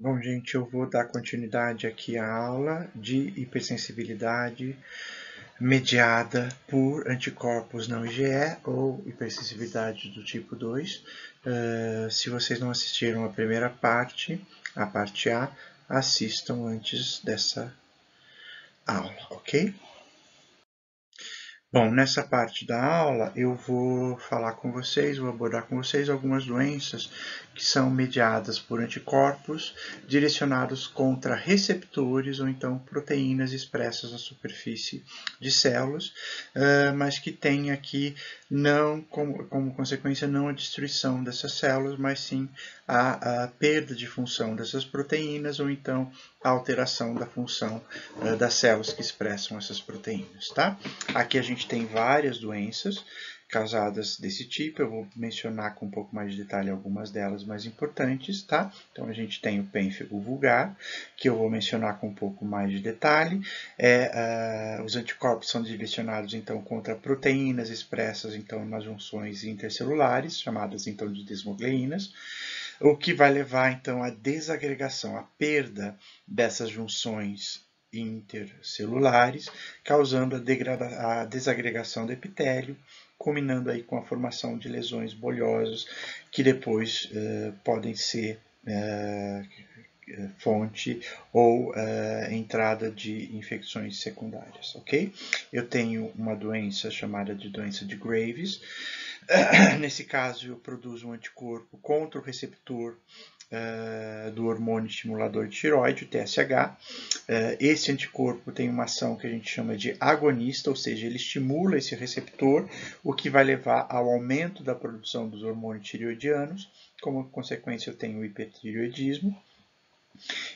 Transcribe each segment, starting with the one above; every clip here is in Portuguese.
Bom, gente, eu vou dar continuidade aqui à aula de hipersensibilidade mediada por anticorpos não IgE ou hipersensibilidade do tipo 2. Uh, eh, se vocês não assistiram a primeira parte, a parte A, assistam antes dessa aula, ok? Bom, nessa parte da aula eu vou falar com vocês, vou abordar com vocês algumas doenças que são mediadas por anticorpos direcionados contra receptores ou então proteínas expressas na superfície de células, ah, mas que tem aqui não como, consequência não a destruição dessas células, mas sim a, a, perda de função dessas proteínas ou então a alteração da função ah, das células que expressam essas proteínas. Tá? Aqui a gente tem várias doenças casadas desse tipo. Eu vou mencionar com um pouco mais de detalhe algumas delas mais importantes, tá? Então a gente tem o pênfigo vulgar, que eu vou mencionar com um pouco mais de detalhe. É, uh, os anticorpos são direcionados então contra proteínas expressas então nas junções intercelulares, chamadas então de desmogleínas, o que vai levar então à desagregação, à perda dessas junções intercelulares, causando a, a desagregação do epitélio, culminando aí com a formação de lesões bolhosas que depois eh, podem ser eh, fonte ou eh, entrada de infecções secundárias, ok? Eu tenho uma doença chamada de doença de Graves. Nesse caso, eu produzo um anticorpo contra o receptor eh, do hormônio estimulador de tiroide, o TSH. Eh, esse anticorpo tem uma ação que a gente chama de agonista, ou seja, ele estimula esse receptor, o que vai levar ao aumento da produção dos hormônios tireoidianos. Como consequência, eu tenho o hipertireoidismo.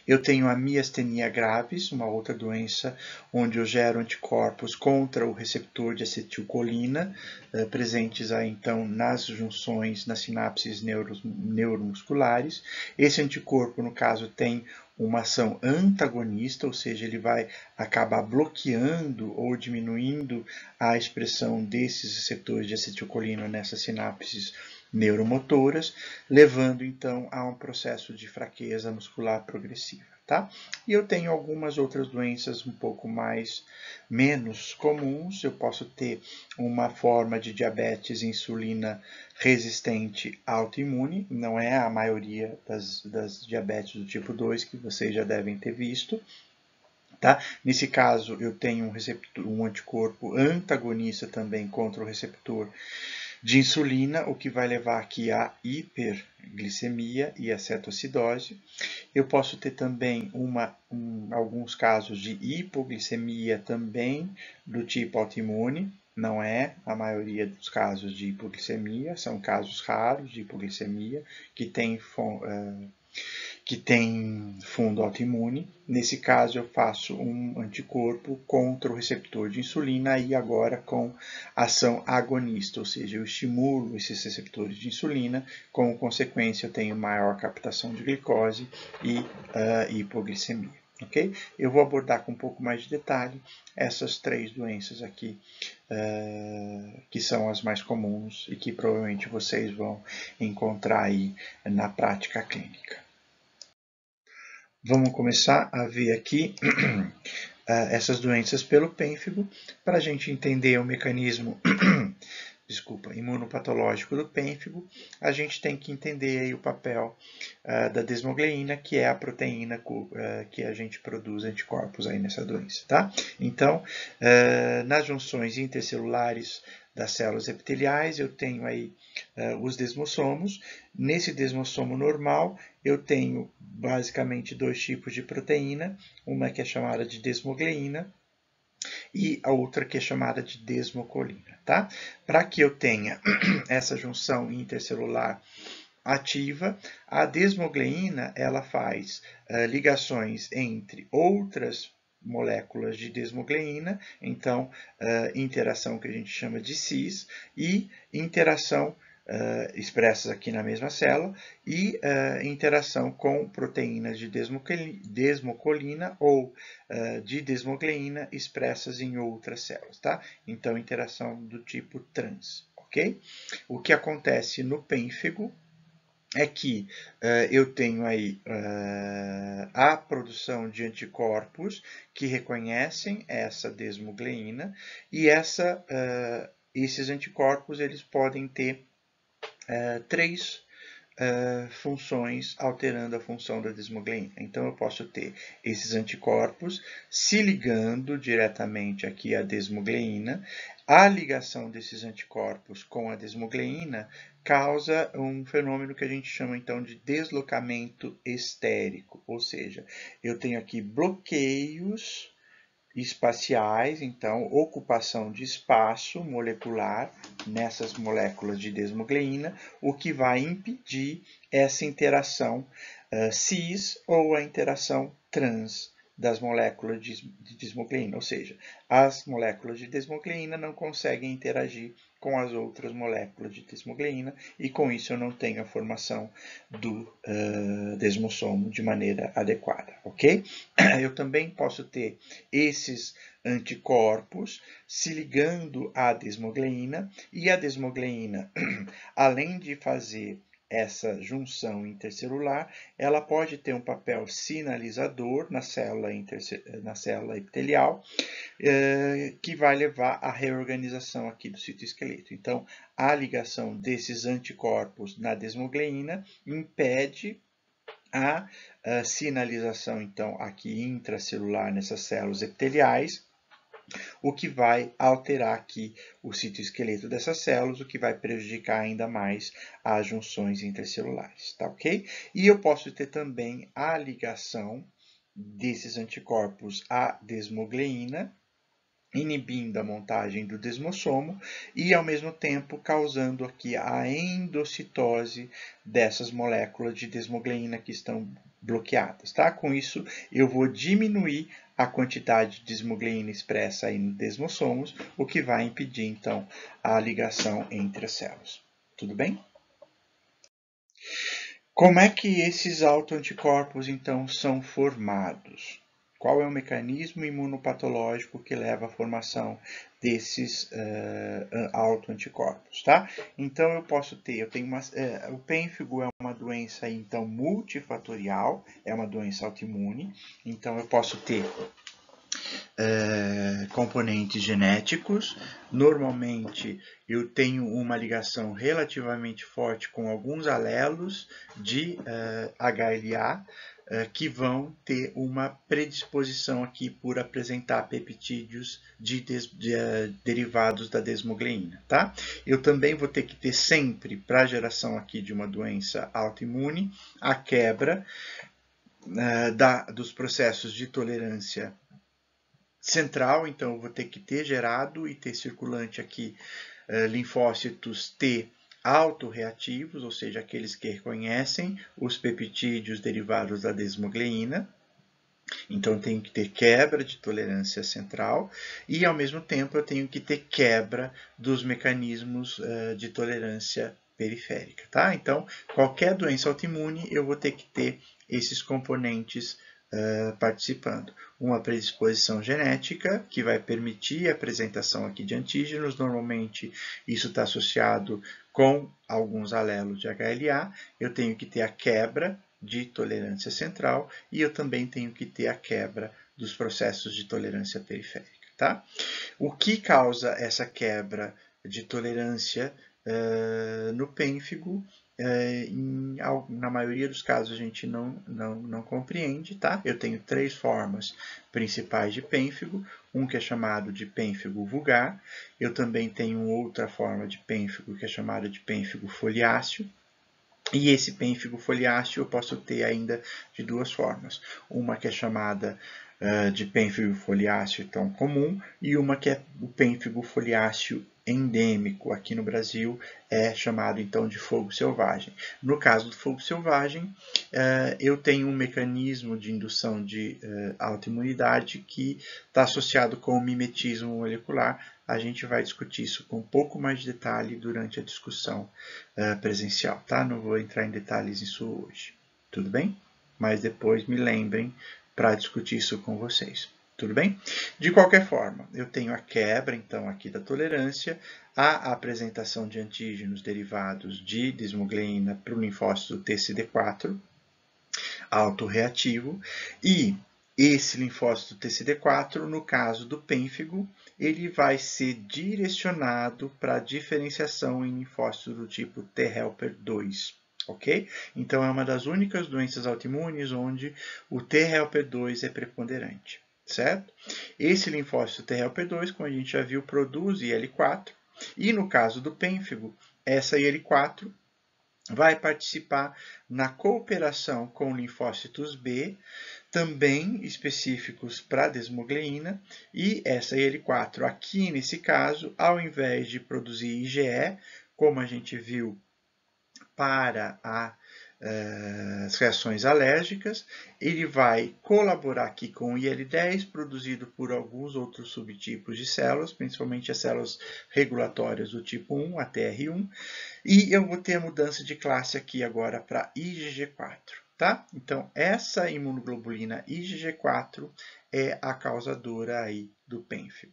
Eu tenho a miastenia gravis, uma outra doença onde eu gero anticorpos contra o receptor de acetilcolina, eh, presentes então nas junções, nas sinapses neuromusculares. Esse anticorpo, no caso, tem uma ação antagonista, ou seja, ele vai acabar bloqueando ou diminuindo a expressão desses receptores de acetilcolina nessas sinapses neuromotoras, levando então a um processo de fraqueza muscular progressiva. Tá? E eu tenho algumas outras doenças um pouco mais menos comuns. Eu posso ter uma forma de diabetes insulina resistente autoimune, não é a maioria das, das diabetes do tipo 2 que vocês já devem ter visto. Tá? Nesse caso, eu tenho um, receptor, um anticorpo antagonista também contra o receptor de insulina, o que vai levar aqui à hiperglicemia e à cetoacidose. Eu posso ter também uma, um, alguns casos de hipoglicemia também do tipo autoimune, não é a maioria dos casos de hipoglicemia, são casos raros de hipoglicemia que tem uh, que tem fundo autoimune. Nesse caso, eu faço um anticorpo contra o receptor de insulina e agora com ação agonista, ou seja, eu estimulo esses receptores de insulina, como consequência, eu tenho maior captação de glicose e uh, hipoglicemia. Okay? Eu vou abordar com um pouco mais de detalhe essas três doenças aqui, uh, que são as mais comuns e que provavelmente vocês vão encontrar aí na prática clínica vamos começar a ver aqui ah, essas doenças pelo pênfigo para a gente entender o mecanismo desculpa, imunopatológico do pênfigo, a gente tem que entender aí o papel uh, da desmogleína, que é a proteína uh, que a gente produz anticorpos aí nessa doença, tá? Então, uh, nas junções intercelulares das células epiteliais, eu tenho aí uh, os desmossomos. Nesse desmossomo normal, eu tenho basicamente dois tipos de proteína, uma que é chamada de desmogleína e a outra que é chamada de desmocolina. Tá? Para que eu tenha essa junção intercelular ativa, a desmogleína ela faz uh, ligações entre outras moléculas de desmogleína, então uh, interação que a gente chama de cis e interação uh, expressas aqui na mesma célula e uh, interação com proteínas de desmocolina ou de desmogleína expressas em outras células, tá? Então interação do tipo trans, ok? O que acontece no pênfigo é que uh, eu tenho aí uh, a produção de anticorpos que reconhecem essa desmogleína e essa, uh, esses anticorpos eles podem ter três funções alterando a função da desmogleína. Então eu posso ter esses anticorpos se ligando diretamente aqui à desmogleína, a ligação desses anticorpos com a desmogleína causa um fenômeno que a gente chama então de deslocamento estérico, ou seja, eu tenho aqui bloqueios espaciais, então ocupação de espaço molecular nessas moléculas de desmogleína, o que vai impedir essa interação uh, cis ou a interação trans das moléculas de desmogleína, ou seja, as moléculas de desmogleína não conseguem interagir com as outras moléculas de desmogleína e com isso eu não tenho a formação do uh, desmossomo de maneira adequada, ok? Eu também posso ter esses anticorpos se ligando à desmogleína e a desmogleína, além de fazer essa junção intercelular, ela pode ter um papel sinalizador na célula, na célula epitelial, eh, que vai levar à reorganização aqui do citoesqueleto. Então, a ligação desses anticorpos na desmogleína impede a, a sinalização, então, aqui intracelular nessas células epiteliais, o que vai alterar aqui o citoesqueleto dessas células, o que vai prejudicar ainda mais as junções intercelulares, tá ok? E eu posso ter também a ligação desses anticorpos à desmogleína, inibindo a montagem do desmossomo e, ao mesmo tempo, causando aqui a endocitose dessas moléculas de desmogleína que estão bloqueados. Tá? Com isso, eu vou diminuir a quantidade de esmuglina expressa em desmossomos, o que vai impedir, então, a ligação entre as células. Tudo bem? Como é que esses autoanticorpos, então, são formados? Qual é o mecanismo imunopatológico que leva à formação desses uh, autoanticorpos, tá? Então eu posso ter, eu tenho uma, uh, o pênfigo é uma doença então multifatorial, é uma doença autoimune, então eu posso ter uh, componentes genéticos. Normalmente eu tenho uma ligação relativamente forte com alguns alelos de uh, HLA, eh, que vão ter uma predisposição aqui por apresentar peptídeos de des, de, eh, derivados da desmogleína. Tá? Eu também vou ter que ter sempre, para a geração aqui de uma doença autoimune, a quebra uh, da, dos processos de tolerância central, então eu vou ter que ter gerado e ter circulante aqui uh, linfócitos T autorreativos, ou seja, aqueles que reconhecem os peptídeos derivados da desmogleína. Então, eu tenho que ter quebra de tolerância central e, ao mesmo tempo, eu tenho que ter quebra dos mecanismos eh, de tolerância periférica. Tá? Então, qualquer doença autoimune, eu vou ter que ter esses componentes Uh, participando. Uma predisposição genética, que vai permitir a apresentação aqui de antígenos, normalmente isso está associado com alguns alelos de HLA, eu tenho que ter a quebra de tolerância central e eu também tenho que ter a quebra dos processos de tolerância periférica. Tá? O que causa essa quebra de tolerância uh, no pênfigo é, em, na maioria dos casos a gente não, não, não compreende, tá? Eu tenho três formas principais de pênfigo, um que é chamado de pênfigo vulgar, eu também tenho outra forma de pênfigo que é chamada de pênfigo foliáceo, e esse pênfigo foliáceo eu posso ter ainda de duas formas, uma que é chamada eh, de pênfigo foliáceo tão comum e uma que é o pênfigo foliáceo endêmico aqui no Brasil é chamado então de fogo selvagem. No caso do fogo selvagem, eh, eu tenho um mecanismo de indução de eh, autoimunidade que está associado com o mimetismo molecular. A gente vai discutir isso com um pouco mais de detalhe durante a discussão presencial, tá? Não vou entrar em detalhes nisso hoje, tudo bem? Mas depois me lembrem para discutir isso com vocês. Tudo bem? De qualquer forma, eu tenho a quebra, então, aqui da tolerância, a apresentação de antígenos derivados de desmogleína para o linfócito TCD4, autorreativo, e esse linfócito TCD4, no caso do pênfigo, ele vai ser direcionado para a diferenciação em linfócito do tipo T-helper 2. Ok? Então é uma das únicas doenças autoimunes onde o TRLP2 é preponderante, certo? Esse linfócito TRLP2, como a gente já viu, produz IL4 e no caso do pênfigo, essa IL4 vai participar na cooperação com linfócitos B, também específicos para desmogleína, e essa IL4 aqui nesse caso, ao invés de produzir IgE, como a gente viu para eh, as reações alérgicas. Ele vai colaborar aqui com o IL-10, produzido por alguns outros subtipos de células, principalmente as células regulatórias do tipo 1, a TR1. E eu vou ter a mudança de classe aqui agora para IgG4. Tá? Então, essa imunoglobulina IgG4 é a causadora aí do pênfilo.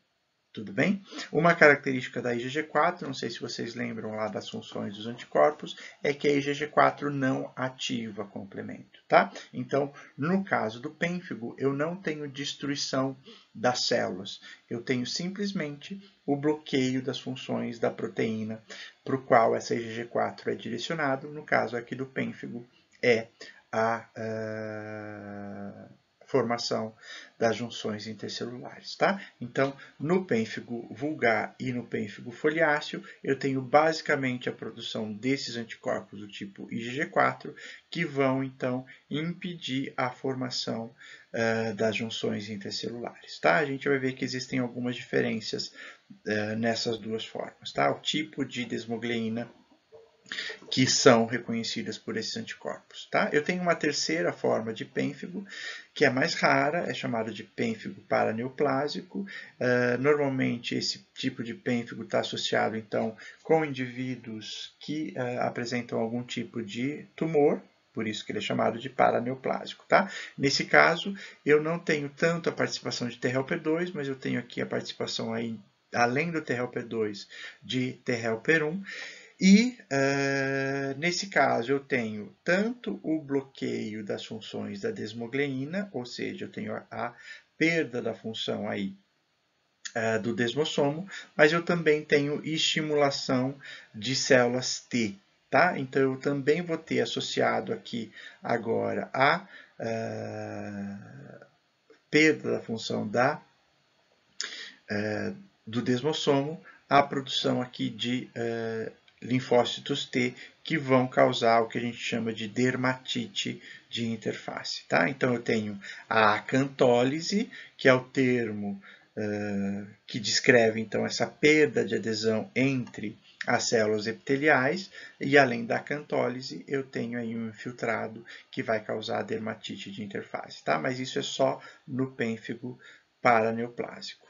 Tudo bem? Uma característica da IgG4, não sei se vocês lembram lá das funções dos anticorpos, é que a IgG4 não ativa complemento, tá? Então, no caso do pênfigo, eu não tenho destruição das células. Eu tenho simplesmente o bloqueio das funções da proteína para o qual essa IgG4 é direcionado. No caso aqui do pênfigo, é a, ah, formação das junções intercelulares, tá? Então, no pênfigo vulgar e no pênfigo foliáceo, eu tenho basicamente a produção desses anticorpos do tipo IgG4, que vão, então, impedir a formação uh, das junções intercelulares, tá? A gente vai ver que existem algumas diferenças uh, nessas duas formas, tá? O tipo de desmogleína que são reconhecidas por esses anticorpos. Tá? Eu tenho uma terceira forma de pênfigo, que é mais rara, é chamada de pênfigo paraneoplásico. Uh, normalmente esse tipo de pênfigo está associado então com indivíduos que uh, apresentam algum tipo de tumor, por isso que ele é chamado de paraneoplásico. Tá? Nesse caso, eu não tenho tanto a participação de TRLP2, mas eu tenho aqui a participação aí, além do TRLP2, de TRLP1. E, uh, nesse caso, eu tenho tanto o bloqueio das funções da desmogleína, ou seja, eu tenho a, a perda da função aí uh, do desmossomo, mas eu também tenho estimulação de células T. Tá? Então, eu também vou ter associado aqui agora a uh, perda da função da, do desmossomo, a produção aqui de uh, linfócitos T que vão causar o que a gente chama de dermatite de interface. Tá? Então, eu tenho a acantólise, que é o termo uh, que descreve então essa perda de adesão entre as células epiteliais, e além da acantólise, eu tenho aí um infiltrado que vai causar a dermatite de interface. Tá? Mas isso é só no pênfigo paraneoplásico.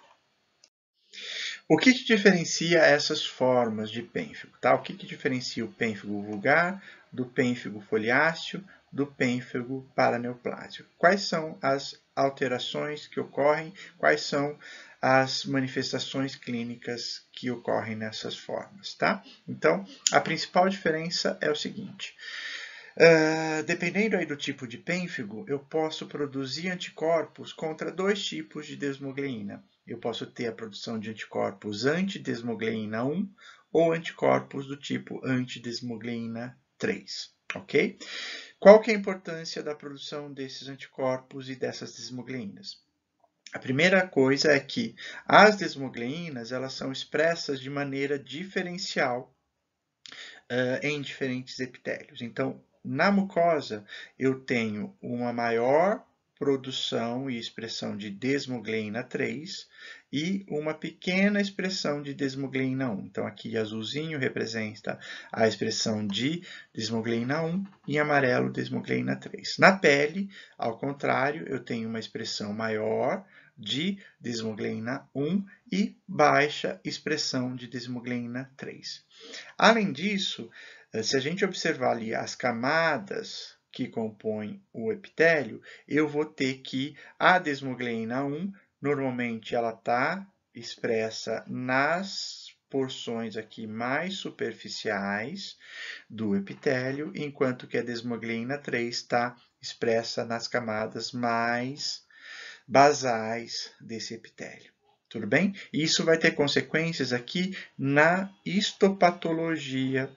O que, que diferencia essas formas de pênfigo? Tá? O que, que diferencia o pênfigo vulgar do pênfigo foliáceo, do pênfigo paraneoplásico? Quais são as alterações que ocorrem? Quais são as manifestações clínicas que ocorrem nessas formas, tá? Então, a principal diferença é o seguinte. Uh, dependendo aí do tipo de pênfigo, eu posso produzir anticorpos contra dois tipos de desmogleína eu posso ter a produção de anticorpos antidesmogleína 1 ou anticorpos do tipo antidesmogleína 3, ok? Qual que é a importância da produção desses anticorpos e dessas desmogleinas? A primeira coisa é que as desmogleinas elas são expressas de maneira diferencial uh, em diferentes epitélios. Então, na mucosa, eu tenho uma maior produção e expressão de desmogleína 3 e uma pequena expressão de desmogleína 1. Então, aqui azulzinho representa a expressão de desmogleína 1 e amarelo desmogleína 3. Na pele, ao contrário, eu tenho uma expressão maior de desmogleína 1 e baixa expressão de desmogleína 3. Além disso, eh, se a gente observar ali as camadas que compõem o epitélio, eu vou ter que a desmogleína 1, normalmente ela está expressa nas porções aqui mais superficiais do epitélio, enquanto que a desmogleína 3 está expressa nas camadas mais basais desse epitélio. Tudo bem? Isso vai ter consequências aqui na histopatologia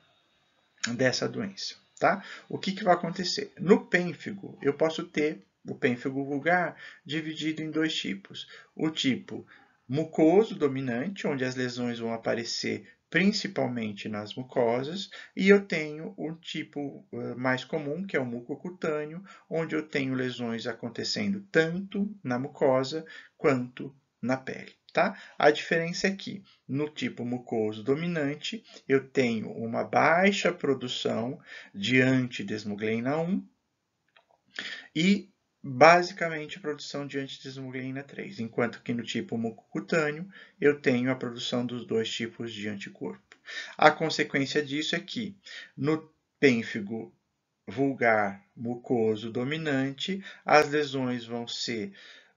dessa doença. Tá? O que, que vai acontecer? No pênfigo, eu posso ter o pênfigo vulgar dividido em dois tipos. O tipo mucoso dominante, onde as lesões vão aparecer principalmente nas mucosas, e eu tenho um tipo eh, mais comum, que é o mucocutâneo, onde eu tenho lesões acontecendo tanto na mucosa quanto na pele. Tá? A diferença é que no tipo mucoso dominante eu tenho uma baixa produção de antidesmogleina 1 e basicamente a produção de antidesmogleina 3, enquanto que no tipo mucocutâneo eu tenho a produção dos dois tipos de anticorpo. A consequência disso é que no pênfigo vulgar mucoso dominante as lesões vão ser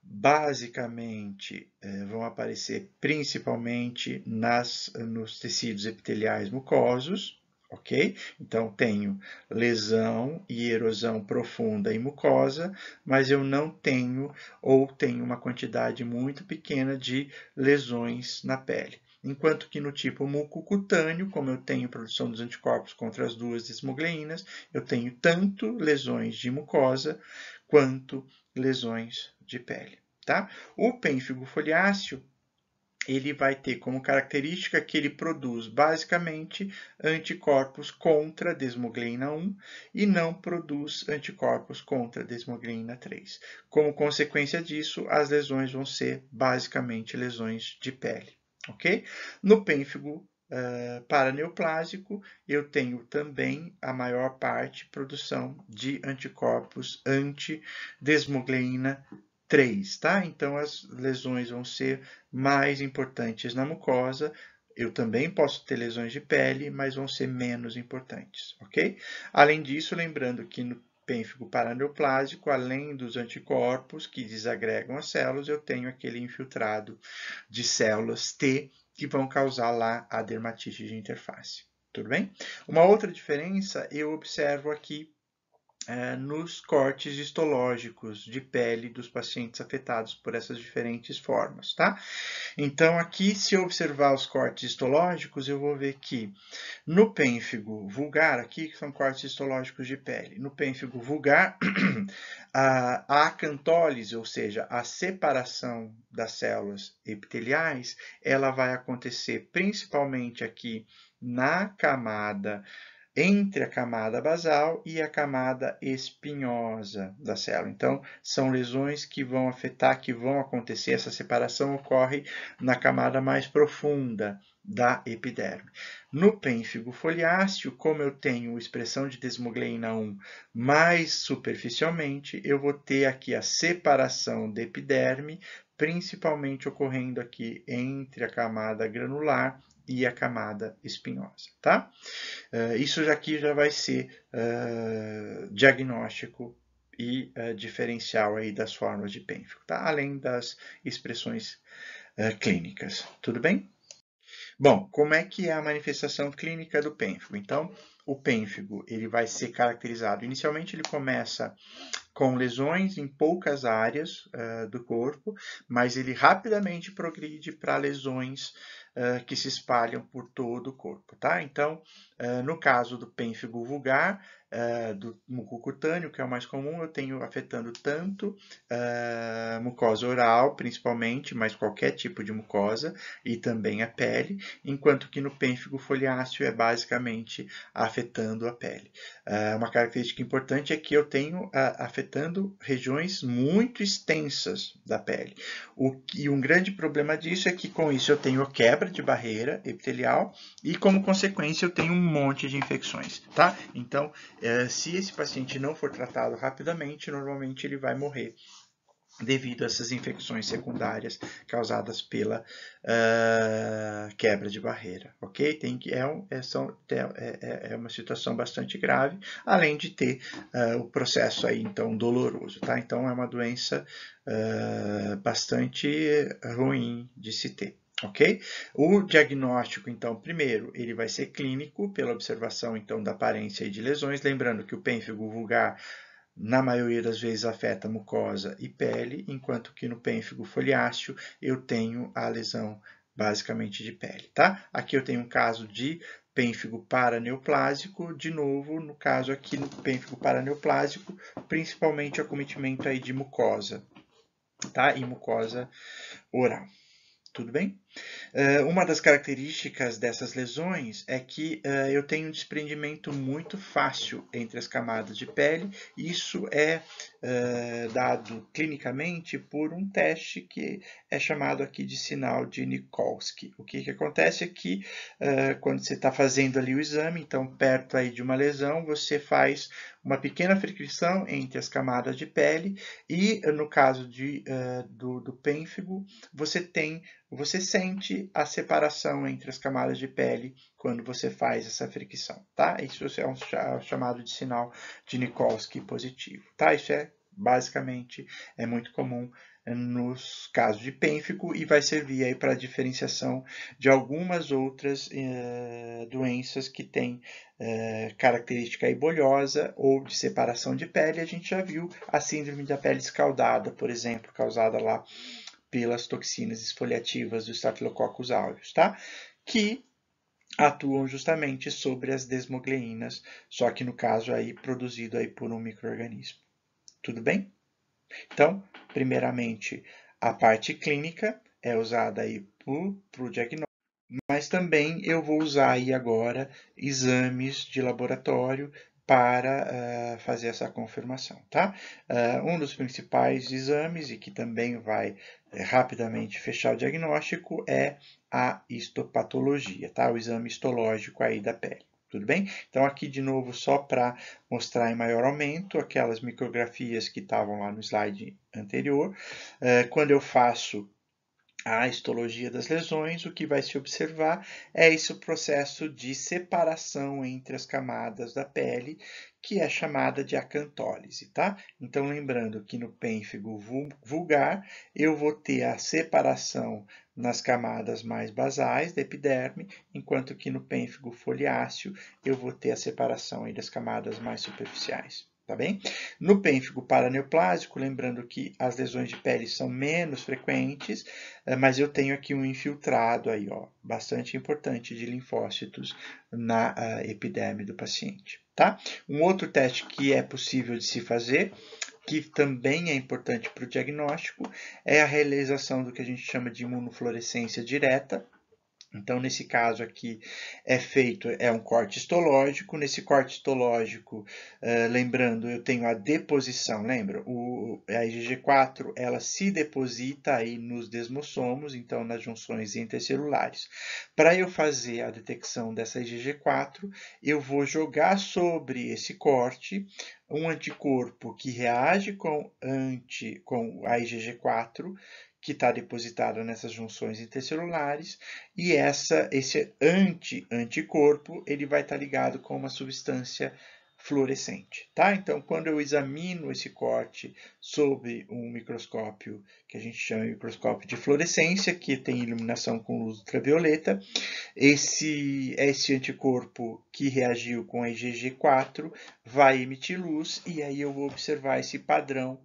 basicamente é, vão aparecer principalmente nas, nos tecidos epiteliais mucosos, ok? Então tenho lesão e erosão profunda e mucosa, mas eu não tenho ou tenho uma quantidade muito pequena de lesões na pele. Enquanto que no tipo mucocutâneo, como eu tenho produção dos anticorpos contra as duas desmogleínas, eu tenho tanto lesões de mucosa quanto lesões de pele. Tá? O pênfigo foliáceo ele vai ter como característica que ele produz basicamente anticorpos contra desmogleina 1 e não produz anticorpos contra desmogleina 3. Como consequência disso, as lesões vão ser basicamente lesões de pele. ok? No pênfigo uh, paraneoplásico, eu tenho também a maior parte produção de anticorpos anti-desmogleina 3, tá? Então as lesões vão ser mais importantes na mucosa. Eu também posso ter lesões de pele, mas vão ser menos importantes, ok? Além disso, lembrando que no pênfigo paraneoplásico, além dos anticorpos que desagregam as células, eu tenho aquele infiltrado de células T que vão causar lá a dermatite de interface. Tudo bem? Uma outra diferença eu observo aqui é, nos cortes histológicos de pele dos pacientes afetados por essas diferentes formas, tá? Então, aqui, se eu observar os cortes histológicos, eu vou ver que no pênfigo vulgar, aqui, que são cortes histológicos de pele, no pênfigo vulgar, a acantólise, ou seja, a separação das células epiteliais, ela vai acontecer principalmente aqui na camada entre a camada basal e a camada espinhosa da célula. Então, são lesões que vão afetar, que vão acontecer. Essa separação ocorre na camada mais profunda da epiderme. No pênfigo foliáceo, como eu tenho expressão de desmogleína 1 mais superficialmente, eu vou ter aqui a separação da epiderme, principalmente ocorrendo aqui entre a camada granular e a camada espinhosa, tá? Eh, isso aqui já vai ser uh, diagnóstico e uh, diferencial aí das formas de pênfico, tá? Além das expressões uh, clínicas, tudo bem? Bom, como é que é a manifestação clínica do pênfigo? Então, o pênfigo ele vai ser caracterizado. Inicialmente, ele começa com lesões em poucas áreas uh, do corpo, mas ele rapidamente progride para lesões eh, que se espalham por todo o corpo, tá? Então, uh, no caso do pênfigo vulgar, eh, do muco cutâneo, que é o mais comum, eu tenho afetando tanto uh, mucosa oral, principalmente, mas qualquer tipo de mucosa, e também a pele, enquanto que no pênfigo foliáceo é basicamente afetando a pele. Eh, uma característica importante é que eu tenho afetando regiões muito extensas da pele. O, e um grande problema disso é que com isso eu tenho quebra de barreira epitelial e como consequência eu tenho um monte de infecções, tá? Então, é, se esse paciente não for tratado rapidamente, normalmente ele vai morrer devido a essas infecções secundárias causadas pela uh, quebra de barreira, ok? Tem que, é, um, é, são, é, é, é, é uma situação bastante grave, além de ter uh, o processo aí, então, doloroso, tá? Então, é uma doença uh, bastante ruim de se ter. Ok? O diagnóstico, então, primeiro, ele vai ser clínico, pela observação, então, da aparência e de lesões. Lembrando que o pênfigo vulgar, na maioria das vezes, afeta mucosa e pele, enquanto que no pênfigo foliáceo eu tenho a lesão, basicamente, de pele, tá? Aqui eu tenho um caso de pênfigo paraneoplásico, de novo, no caso aqui no pênfigo paraneoplásico, principalmente acometimento aí de mucosa, tá? E mucosa oral. Tudo bem? Eh, uma das características dessas lesões é que eh, eu tenho um desprendimento muito fácil entre as camadas de pele. Isso é eh, dado clinicamente por um teste que é chamado aqui de sinal de Nikolsky. O que, que acontece é que quando você está fazendo ali o exame, então perto aí de uma lesão, você faz uma pequena fricção entre as camadas de pele e no caso de, do, do pênfigo, você tem, você sente sente a separação entre as camadas de pele quando você faz essa fricção, tá? Isso é um chamado de sinal de Nikolsky positivo, tá? Isso é basicamente é muito comum nos casos de pênfico e vai servir aí para a diferenciação de algumas outras eh, doenças que têm eh, característica ebolhosa ou de separação de pele. A gente já viu a síndrome da pele escaldada, por exemplo, causada lá pelas toxinas esfoliativas do Staphylococcus aureus, tá? Que atuam justamente sobre as desmogleinas, só que no caso aí produzido aí por um microorganismo. Tudo bem? Então, primeiramente, a parte clínica é usada aí para o diagnóstico, mas também eu vou usar aí agora exames de laboratório para uh, fazer essa confirmação. Tá? Uh, um dos principais exames, e que também vai eh, rapidamente fechar o diagnóstico, é a histopatologia, tá? o exame histológico aí da pele. Tudo bem? Então, aqui de novo, só para mostrar em maior aumento aquelas micrografias que estavam lá no slide anterior. Uh, quando eu faço a histologia das lesões, o que vai se observar é esse processo de separação entre as camadas da pele, que é chamada de acantólise, tá? Então, lembrando que no pênfigo vulgar, eu vou ter a separação nas camadas mais basais da epiderme, enquanto que no pênfigo foliáceo, eu vou ter a separação das camadas mais superficiais tá bem? No pênfigo paraneoplásico, lembrando que as lesões de pele são menos frequentes, eh, mas eu tenho aqui um infiltrado aí, ó, bastante importante de linfócitos na uh, eh, epiderme do paciente, tá? Um outro teste que é possível de se fazer, que também é importante para o diagnóstico, é a realização do que a gente chama de imunofluorescência direta, então, nesse caso aqui, é feito é um corte histológico. Nesse corte histológico, eh, lembrando, eu tenho a deposição, lembra? O, a IgG4 ela se deposita aí nos desmossomos, então nas junções intercelulares. Para eu fazer a detecção dessa IgG4, eu vou jogar sobre esse corte um anticorpo que reage com, anti, com a IgG4, que está depositada nessas junções intercelulares e essa, esse anti-anticorpo ele vai estar tá ligado com uma substância fluorescente. Tá? Então, quando eu examino esse corte sob um microscópio que a gente chama de microscópio de fluorescência, que tem iluminação com luz ultravioleta, esse, esse anticorpo que reagiu com a IgG4 vai emitir luz e aí eu vou observar esse padrão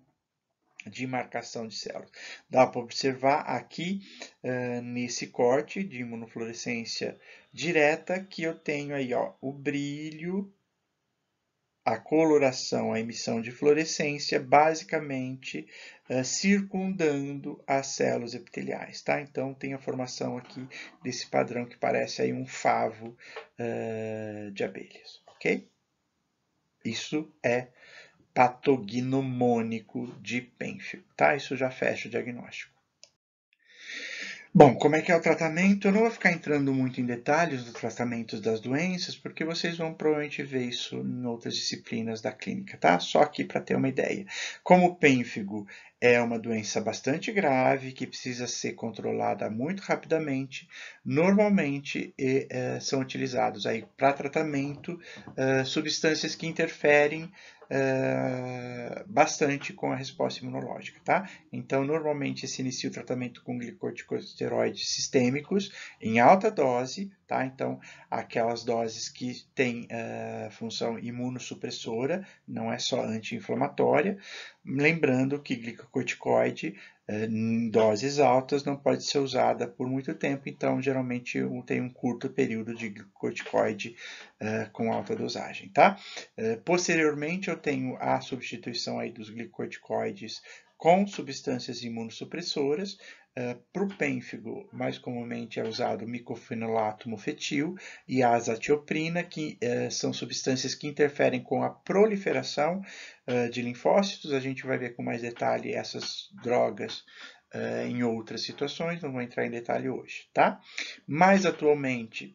de marcação de células. Dá para observar aqui uh, nesse corte de imunofluorescência direta que eu tenho aí ó, o brilho, a coloração, a emissão de fluorescência, basicamente uh, circundando as células epiteliais. Tá? Então tem a formação aqui desse padrão que parece aí um favo uh, de abelhas. ok? Isso é patognomônico de Penfield. Tá? Isso já fecha o diagnóstico. Bom, como é que é o tratamento? Eu não vou ficar entrando muito em detalhes dos tratamentos das doenças, porque vocês vão provavelmente ver isso em outras disciplinas da clínica, tá? Só aqui para ter uma ideia. Como o pênfigo é uma doença bastante grave que precisa ser controlada muito rapidamente. Normalmente e, é, são utilizados aí para tratamento é, substâncias que interferem é, bastante com a resposta imunológica, tá? Então, normalmente se inicia o tratamento com glicorticosteroides sistêmicos em alta dose Tá? Então, aquelas doses que têm uh, função imunossupressora, não é só anti-inflamatória. Lembrando que glicocorticoide em eh, doses altas não pode ser usada por muito tempo, então geralmente tem um curto período de glicocorticoide uh, com alta dosagem. Tá? posteriormente, eu tenho a substituição aí dos glicocorticoides com substâncias imunossupressoras, é, para o pênfigo, mais comumente é usado micofenolato mofetil e a azatioprina, que uh, são substâncias que interferem com a proliferação uh, de linfócitos. A gente vai ver com mais detalhe essas drogas em outras situações, não vou entrar em detalhe hoje, tá? Mais atualmente,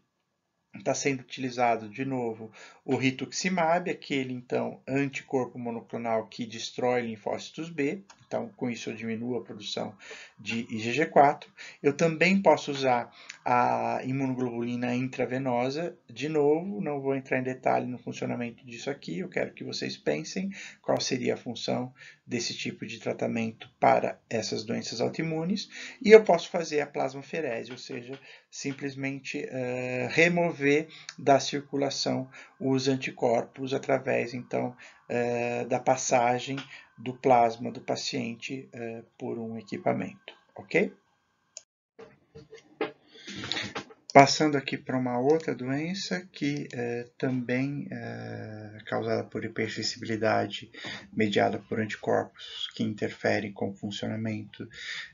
está sendo utilizado de novo o rituximab, aquele então anticorpo monoclonal que destrói linfócitos B, então, com isso, eu diminuo a produção de IgG4. Eu também posso usar a imunoglobulina intravenosa. De novo, não vou entrar em detalhe no funcionamento disso aqui. Eu quero que vocês pensem qual seria a função desse tipo de tratamento para essas doenças autoimunes. E eu posso fazer a plasmaferese, ou seja, simplesmente uh, remover da circulação os anticorpos através, então, uh, da passagem do plasma do paciente eh, por um equipamento, ok? Passando aqui para uma outra doença que é também é causada por hipersensibilidade mediada por anticorpos que interferem com o funcionamento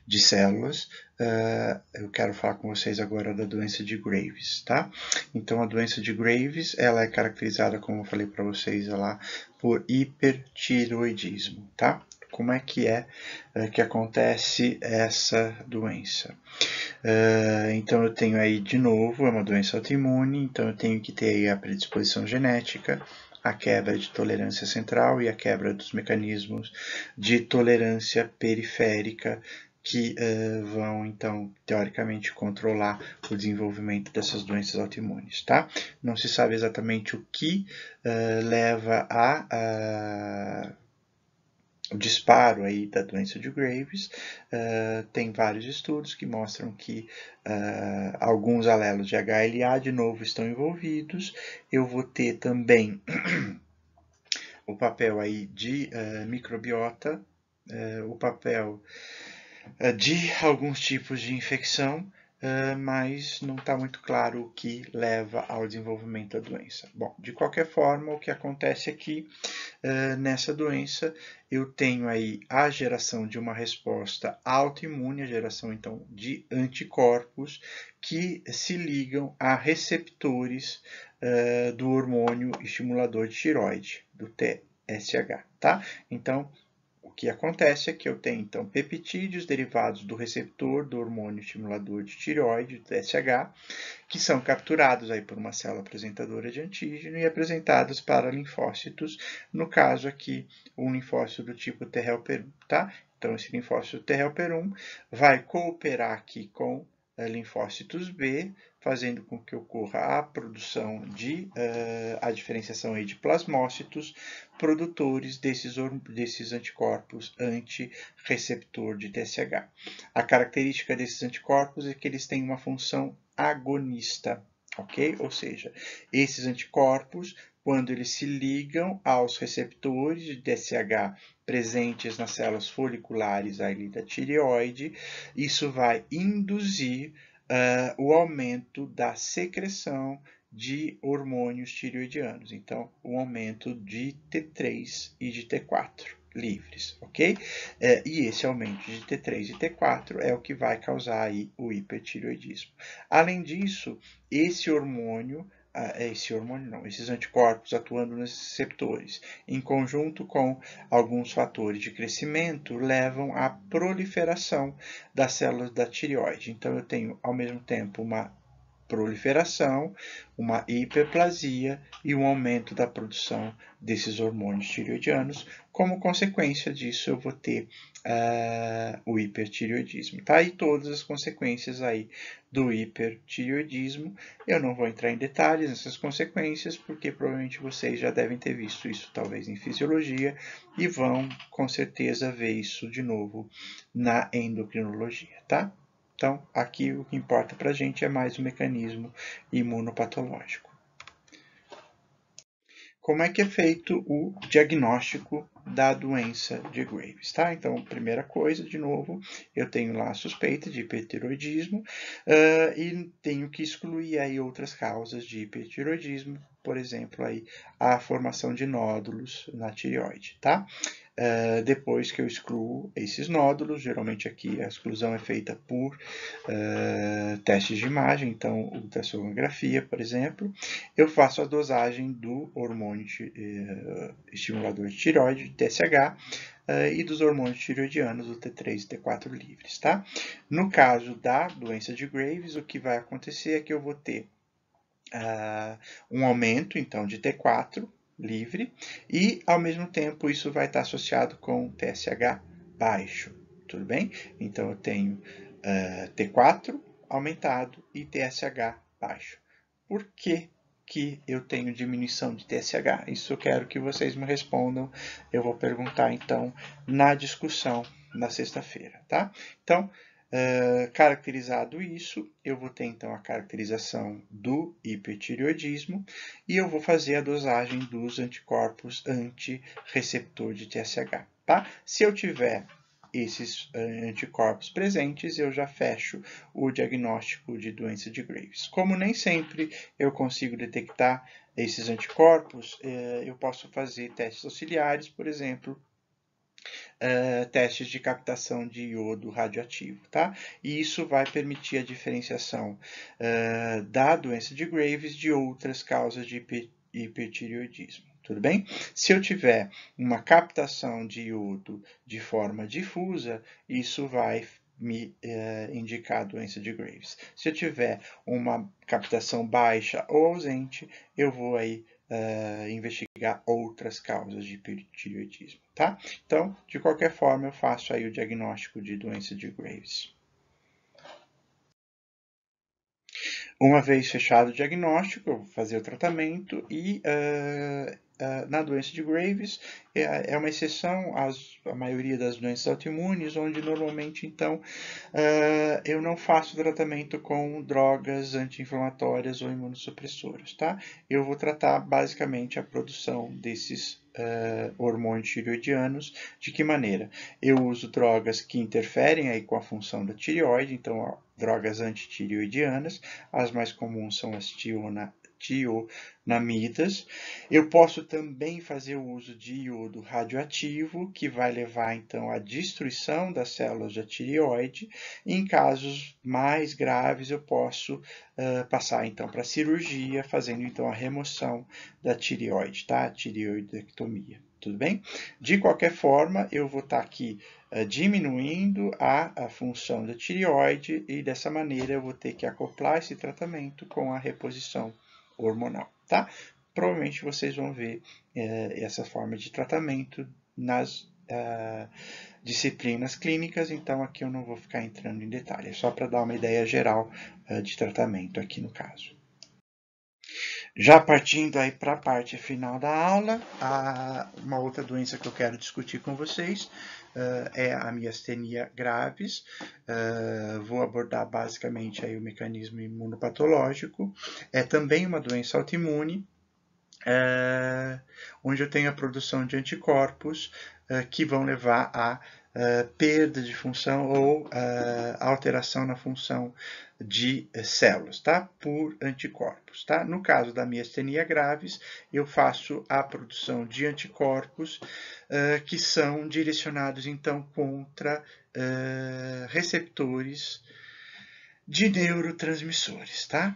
de células, é, eu quero falar com vocês agora da doença de Graves, tá? Então a doença de Graves, ela é caracterizada, como eu falei para vocês lá, por hipertiroidismo, tá? como é que é eh, que acontece essa doença. Eh, então eu tenho aí de novo, é uma doença autoimune, então eu tenho que ter a predisposição genética, a quebra de tolerância central e a quebra dos mecanismos de tolerância periférica que uh, vão então teoricamente controlar o desenvolvimento dessas doenças autoimunes, tá? Não se sabe exatamente o que uh, leva a, a o disparo aí da doença de Graves, uh, tem vários estudos que mostram que uh, alguns alelos de HLA de novo estão envolvidos. Eu vou ter também o papel aí de uh, microbiota, o papel de alguns tipos de infecção ah, mas não está muito claro o que leva ao desenvolvimento da doença. Bom, de qualquer forma, o que acontece é que ah, nessa doença eu tenho aí a geração de uma resposta autoimune, a geração então de anticorpos que se ligam a receptores ah, do hormônio estimulador de tiroide, do TSH, tá? Então, que acontece é que eu tenho, então, peptídeos derivados do receptor do hormônio estimulador de tireoide, TSH, que são capturados aí por uma célula apresentadora de antígeno e apresentados para linfócitos, no caso aqui, um linfócito do tipo T helper 1, tá? Então, esse linfócito T helper 1 vai cooperar aqui com eh, linfócitos B fazendo com que ocorra a produção de uh, a diferenciação aí de plasmócitos, produtores desses, desses anticorpos anti-receptor de TSH. A característica desses anticorpos é que eles têm uma função agonista, ok? Ou seja, esses anticorpos, quando eles se ligam aos receptores de TSH presentes nas células foliculares ali da tireoide, isso vai induzir uh, o aumento da secreção de hormônios tireoidianos. Então, o aumento de T3 e de T4 livres, ok? É, e esse aumento de T3 e T4 é o que vai causar aí o hipertireoidismo. Além disso, esse hormônio é, esse hormônio não, esses anticorpos atuando nos receptores, em conjunto com alguns fatores de crescimento, levam à proliferação das células da tireoide. Então eu tenho ao mesmo tempo uma proliferação, uma hiperplasia e um aumento da produção desses hormônios tireoidianos. Como consequência disso, eu vou ter uh, o hipertireoidismo, tá? E todas as consequências aí do hipertireoidismo. Eu não vou entrar em detalhes nessas consequências, porque provavelmente vocês já devem ter visto isso, talvez, em fisiologia, e vão, com certeza, ver isso de novo na endocrinologia, tá? Então, aqui o que importa para a gente é mais o mecanismo imunopatológico. Como é que é feito o diagnóstico da doença de Graves, tá? Então, primeira coisa, de novo, eu tenho lá a suspeita de hipertiroidismo uh, e tenho que excluir aí outras causas de hipertiroidismo, por exemplo, aí a formação de nódulos na tireoide, tá? É, depois que eu excluo esses nódulos. Geralmente aqui a exclusão é feita por uh, testes de imagem, então ultrassonografia, por exemplo. Eu faço a dosagem do hormônio uh, estimulador de tiroide, TSH, e dos hormônios tiroidianos, o T3 e T4 livres. Tá? No caso da doença de Graves, o que vai acontecer é que eu vou ter Uh, um aumento então de T4 livre e, ao mesmo tempo, isso vai estar associado com TSH baixo, tudo bem? Então, eu tenho uh, eh, T4 aumentado e TSH baixo. Por que, que eu tenho diminuição de TSH? Isso eu quero que vocês me respondam. Eu vou perguntar, então, na discussão na sexta-feira, tá? Então, eh, caracterizado isso, eu vou ter então a caracterização do hipertireoidismo e eu vou fazer a dosagem dos anticorpos anti-receptor de TSH. Tá? Se eu tiver esses eh, anticorpos presentes, eu já fecho o diagnóstico de doença de Graves. Como nem sempre eu consigo detectar esses anticorpos, eh, eu posso fazer testes auxiliares, por exemplo, uh, testes de captação de iodo radioativo. Tá? E isso vai permitir a diferenciação uh, da doença de Graves de outras causas de hiper hipertireoidismo tudo bem? Se eu tiver uma captação de iodo de forma difusa, isso vai me eh, indicar a doença de Graves. Se eu tiver uma captação baixa ou ausente, eu vou aí eh, investigar outras causas de hipertireoidismo, tá? Então, de qualquer forma, eu faço aí o diagnóstico de doença de Graves. Uma vez fechado o diagnóstico, eu vou fazer o tratamento e ah, eh, na doença de Graves eh, é, uma exceção às, à maioria das doenças autoimunes, onde normalmente então eh, eu não faço tratamento com drogas anti-inflamatórias ou imunossupressoras, tá? Eu vou tratar basicamente a produção desses uh, hormônios tireoidianos. De que maneira? Eu uso drogas que interferem aí com a função da tireoide, então ó, drogas antitireoidianas. As mais comuns são as tiona tionamidas. Eu posso também fazer o uso de iodo radioativo, que vai levar então à destruição das células da tireoide. Em casos mais graves, eu posso uh, passar então para cirurgia, fazendo então a remoção da tireoide, tá? A tireoidectomia tudo bem? De qualquer forma, eu vou estar tá aqui uh, diminuindo a, a, função da tireoide e dessa maneira eu vou ter que acoplar esse tratamento com a reposição hormonal, tá? Provavelmente vocês vão ver é, essa forma de tratamento nas é, disciplinas clínicas, então aqui eu não vou ficar entrando em detalhes, é só para dar uma ideia geral é, de tratamento aqui no caso. Já partindo aí para a parte final da aula, uma outra doença que eu quero discutir com vocês uh, é a miastenia graves. Uh, vou abordar basicamente aí o mecanismo imunopatológico. É também uma doença autoimune, uh, onde eu tenho a produção de anticorpos que vão levar a perda de função ou alteração na função de eh, células, tá? Por anticorpos, tá? No caso da miastenia graves, eu faço a produção de anticorpos uh, que são direcionados, então, contra uh, receptores de neurotransmissores, tá?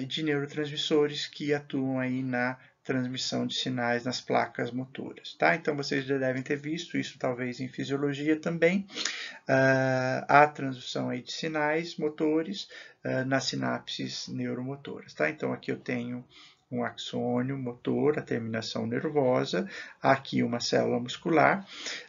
Uh, de neurotransmissores que atuam aí na transmissão de sinais nas placas motoras. Tá? Então vocês já devem ter visto isso talvez em fisiologia também. Uh, transmissão aí de sinais motores uh, nas sinapses neuromotoras. Tá? Então aqui eu tenho um axônio motor, a terminação nervosa, aqui uma célula muscular.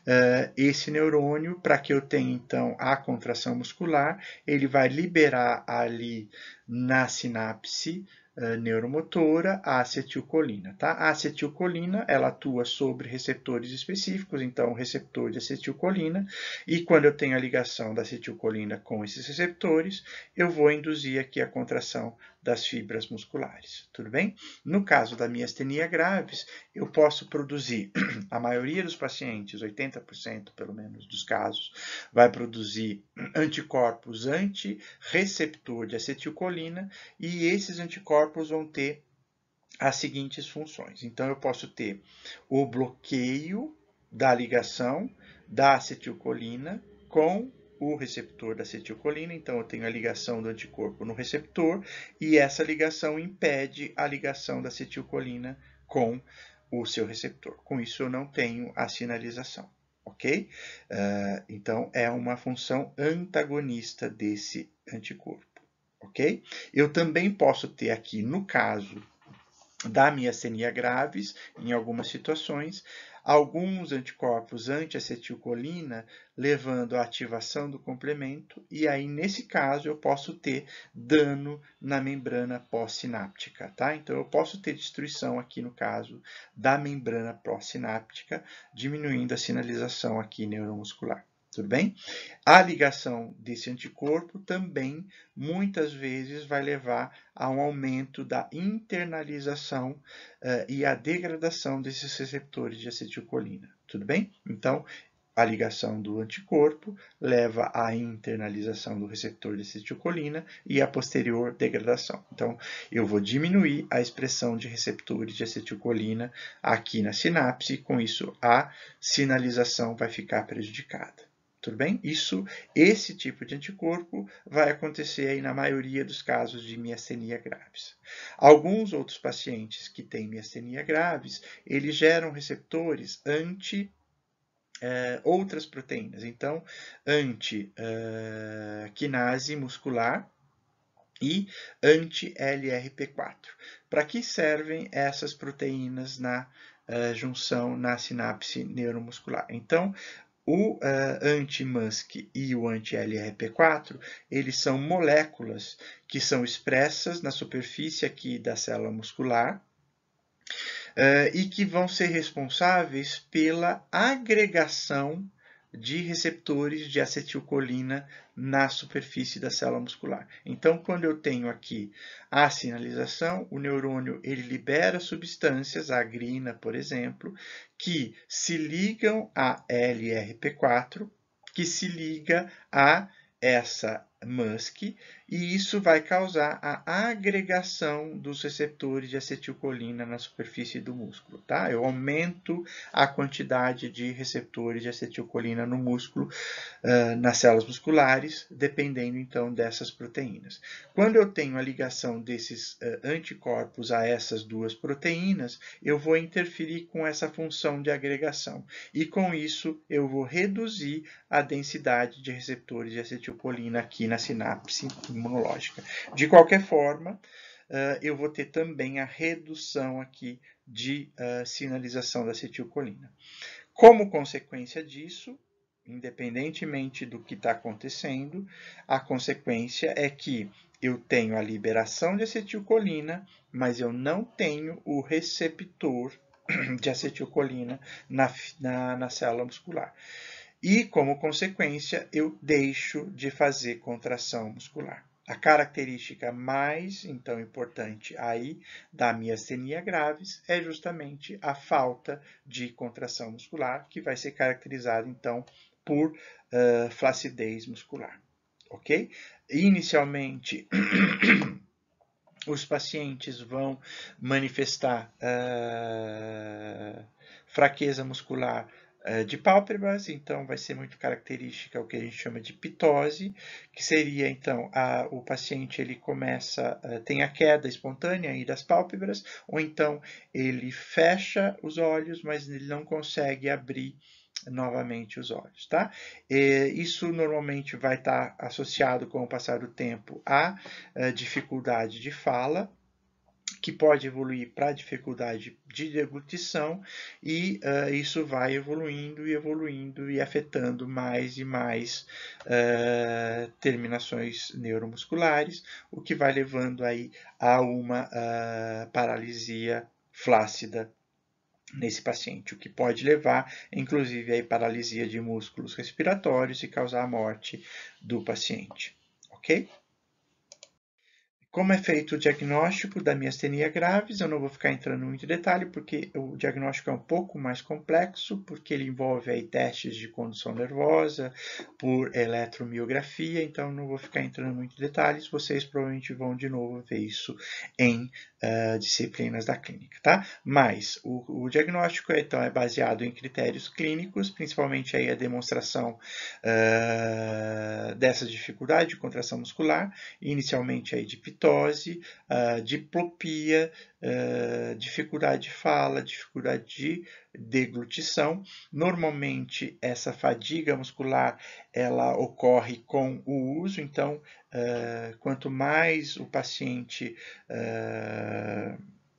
Ah, esse neurônio, para que eu tenha então a contração muscular, ele vai liberar ali na sinapse eh, neuromotora, a acetilcolina. Tá? A acetilcolina ela atua sobre receptores específicos, então receptor de acetilcolina, e quando eu tenho a ligação da acetilcolina com esses receptores, eu vou induzir aqui a contração das fibras musculares, tudo bem? No caso da miastenia graves, eu posso produzir, a maioria dos pacientes, 80% pelo menos dos casos, vai produzir anticorpos anti-receptor de acetilcolina e esses anticorpos vão ter as seguintes funções. Então, eu posso ter o bloqueio da ligação da acetilcolina com o receptor da acetilcolina, então eu tenho a ligação do anticorpo no receptor e essa ligação impede a ligação da acetilcolina com o seu receptor. Com isso eu não tenho a sinalização, ok? Uh, então é uma função antagonista desse anticorpo, ok? Eu também posso ter aqui, no caso da miastenia graves, em algumas situações, alguns anticorpos antiacetilcolina, levando à ativação do complemento, e aí, nesse caso, eu posso ter dano na membrana pós-sináptica, tá? Então, eu posso ter destruição aqui, no caso, da membrana pós-sináptica, diminuindo a sinalização aqui neuromuscular. Tudo bem? A ligação desse anticorpo também muitas vezes vai levar a um aumento da internalização uh, e a degradação desses receptores de acetilcolina. Tudo bem? Então, a ligação do anticorpo leva à internalização do receptor de acetilcolina e à posterior degradação. Então, eu vou diminuir a expressão de receptores de acetilcolina aqui na sinapse, e com isso a sinalização vai ficar prejudicada. Tudo bem? Isso, esse tipo de anticorpo vai acontecer aí na maioria dos casos de miastenia graves. Alguns outros pacientes que têm miastenia graves, eles geram receptores anti é, outras proteínas, então anti-quinase eh, é, muscular e anti-LRP4. Para que servem essas proteínas na eh, junção na sinapse neuromuscular. Então, o uh, eh, anti-MUSC e o anti-LRP4, eles são moléculas que são expressas na superfície aqui da célula muscular uh, e que vão ser responsáveis pela agregação de receptores de acetilcolina na superfície da célula muscular. Então, quando eu tenho aqui a sinalização, o neurônio ele libera substâncias, a agrina, por exemplo, que se ligam a LRP4, que se liga a essa Musk, e isso vai causar a agregação dos receptores de acetilcolina na superfície do músculo. Tá? Eu aumento a quantidade de receptores de acetilcolina no músculo, uh, nas células musculares, dependendo então dessas proteínas. Quando eu tenho a ligação desses uh, anticorpos a essas duas proteínas, eu vou interferir com essa função de agregação, e com isso eu vou reduzir a densidade de receptores de acetilcolina aqui na sinapse imunológica. De qualquer forma, uh, eu vou ter também a redução aqui de uh, sinalização da acetilcolina. Como consequência disso, independentemente do que está acontecendo, a consequência é que eu tenho a liberação de acetilcolina, mas eu não tenho o receptor de acetilcolina na, na, na célula muscular e, como consequência, eu deixo de fazer contração muscular. A característica mais, então, importante aí da miastenia graves é justamente a falta de contração muscular, que vai ser caracterizada, então, por uh, flacidez muscular, ok? Inicialmente, os pacientes vão manifestar uh, fraqueza muscular é, de pálpebras, então vai ser muito característica o que a gente chama de pitose, que seria então a, o paciente ele começa, a, é, tem a queda espontânea aí das pálpebras, ou então ele fecha os olhos, mas ele não consegue abrir novamente os olhos, tá? E isso normalmente vai estar associado com o passar do tempo à é, dificuldade de fala, que pode evoluir para dificuldade de deglutição, e uh, isso vai evoluindo e evoluindo e afetando mais e mais uh, terminações neuromusculares, o que vai levando aí a uma uh, paralisia flácida nesse paciente, o que pode levar, inclusive, a paralisia de músculos respiratórios e causar a morte do paciente, ok? Como é feito o diagnóstico da miastenia graves, eu não vou ficar entrando muito em detalhe, porque o diagnóstico é um pouco mais complexo, porque ele envolve aí, testes de condução nervosa, por eletromiografia, então não vou ficar entrando muito em detalhes, vocês provavelmente vão de novo ver isso em uh, disciplinas da clínica, tá? Mas o, o, diagnóstico, então, é baseado em critérios clínicos, principalmente aí a demonstração uh, dessa dificuldade de contração muscular, inicialmente aí de pitose, dictose, uh, ah, diplopia, uh, ah, dificuldade de fala, dificuldade de deglutição. Normalmente, essa fadiga muscular ela ocorre com o uso, então, uh, quanto mais o paciente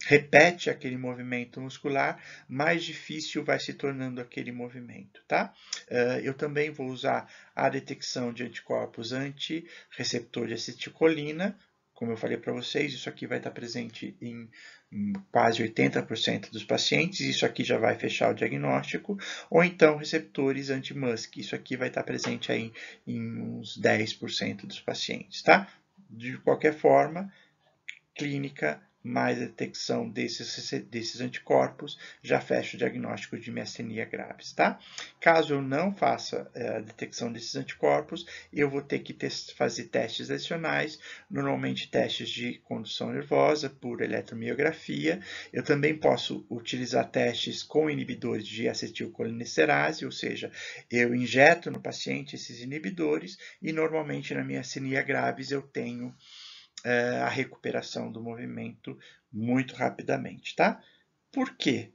repete aquele movimento muscular, mais difícil vai se tornando aquele movimento, tá? Eu também vou usar a detecção de anticorpos anti-receptor de acetilcolina como eu falei para vocês, isso aqui vai estar tá presente em quase 80% dos pacientes, isso aqui já vai fechar o diagnóstico, ou então receptores anti-MUSC, isso aqui vai estar tá presente aí em uns 10% dos pacientes, tá? De qualquer forma, clínica mais a detecção desses, desses anticorpos, já fecha o diagnóstico de miastenia graves, tá? Caso eu não faça é, a detecção desses anticorpos, eu vou ter que test fazer testes adicionais, normalmente testes de condução nervosa por eletromiografia. Eu também posso utilizar testes com inibidores de acetilcolinesterase, ou seja, eu injeto no paciente esses inibidores e normalmente na miastenia graves eu tenho é, a recuperação do movimento muito rapidamente, tá? Por que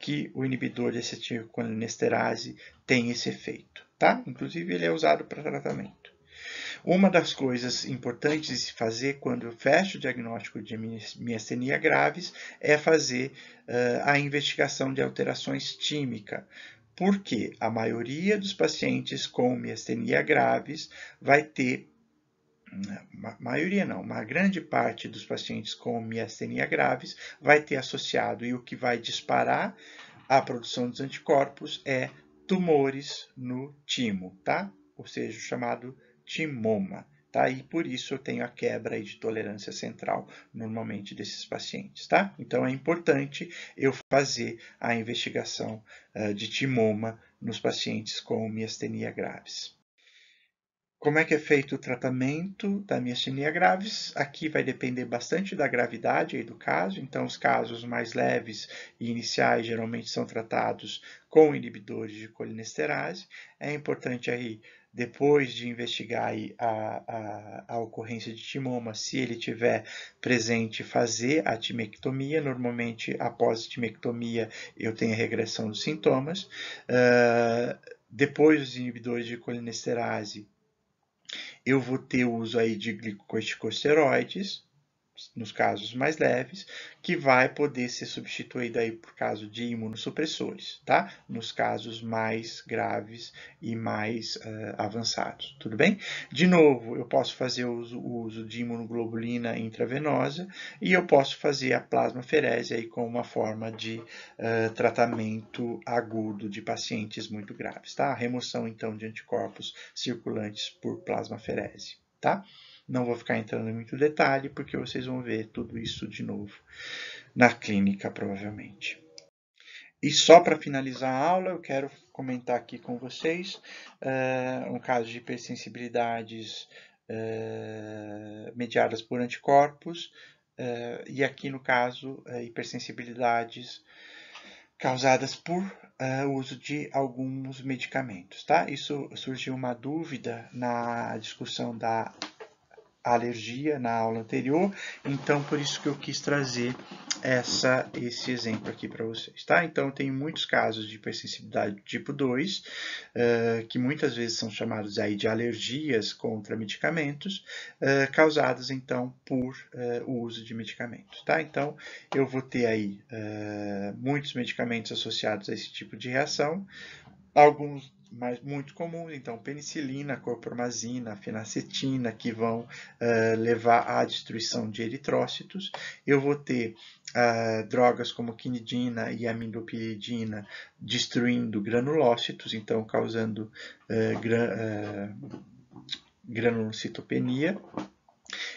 que o inibidor de acetilcolinesterase tem esse efeito, tá? Inclusive ele é usado para tratamento. Uma das coisas importantes de se fazer quando eu fecho o diagnóstico de miastenia graves é fazer uh, a investigação de alterações tímica, porque a maioria dos pacientes com miastenia graves vai ter né, a maioria não, uma grande parte dos pacientes com miastenia graves vai ter associado, e o que vai disparar a produção dos anticorpos é tumores no timo, tá? Ou seja, o chamado timoma, tá? E por isso eu tenho a quebra de tolerância central normalmente desses pacientes, tá? Então é importante eu fazer a investigação eh, de timoma nos pacientes com miastenia graves. Como é que é feito o tratamento da miastenia graves? Aqui vai depender bastante da gravidade do caso, então os casos mais leves e iniciais geralmente são tratados com inibidores de colinesterase. É importante aí, depois de investigar aí a, a, a ocorrência de timoma, se ele tiver presente, fazer a timectomia. Normalmente, após a timectomia, eu tenho a regressão dos sintomas. Uh, depois, os inibidores de colinesterase eu vou ter uso aí de glicocorticosteroides, nos casos mais leves, que vai poder ser substituída aí por caso de imunossupressores, tá? Nos casos mais graves e mais uh, avançados, tudo bem? De novo, eu posso fazer o uso, uso, de imunoglobulina intravenosa e eu posso fazer a plasmaferese aí como uma forma de uh, tratamento agudo de pacientes muito graves, tá? A remoção, então, de anticorpos circulantes por plasmaferese, tá? Não vou ficar entrando em muito detalhe, porque vocês vão ver tudo isso de novo na clínica, provavelmente. E só para finalizar a aula, eu quero comentar aqui com vocês uh, um caso de hipersensibilidades uh, mediadas por anticorpos, uh, e aqui no caso, hipersensibilidades causadas por uh, uso de alguns medicamentos. Tá? Isso surgiu uma dúvida na discussão da alergia na aula anterior, então por isso que eu quis trazer essa, esse exemplo aqui para vocês, tá? Então tem muitos casos de hipersensibilidade tipo 2, uh, que muitas vezes são chamados aí de alergias contra medicamentos, uh, causadas então por uh, o uso de medicamentos, tá? Então eu vou ter aí muitos medicamentos associados a esse tipo de reação, alguns mas muito comuns Então, penicilina, corpromazina, fenacetina, que vão uh, levar à destruição de eritrócitos. Eu vou ter uh, drogas como quinidina e amindopiridina destruindo granulócitos, então causando uh, granulocitopenia.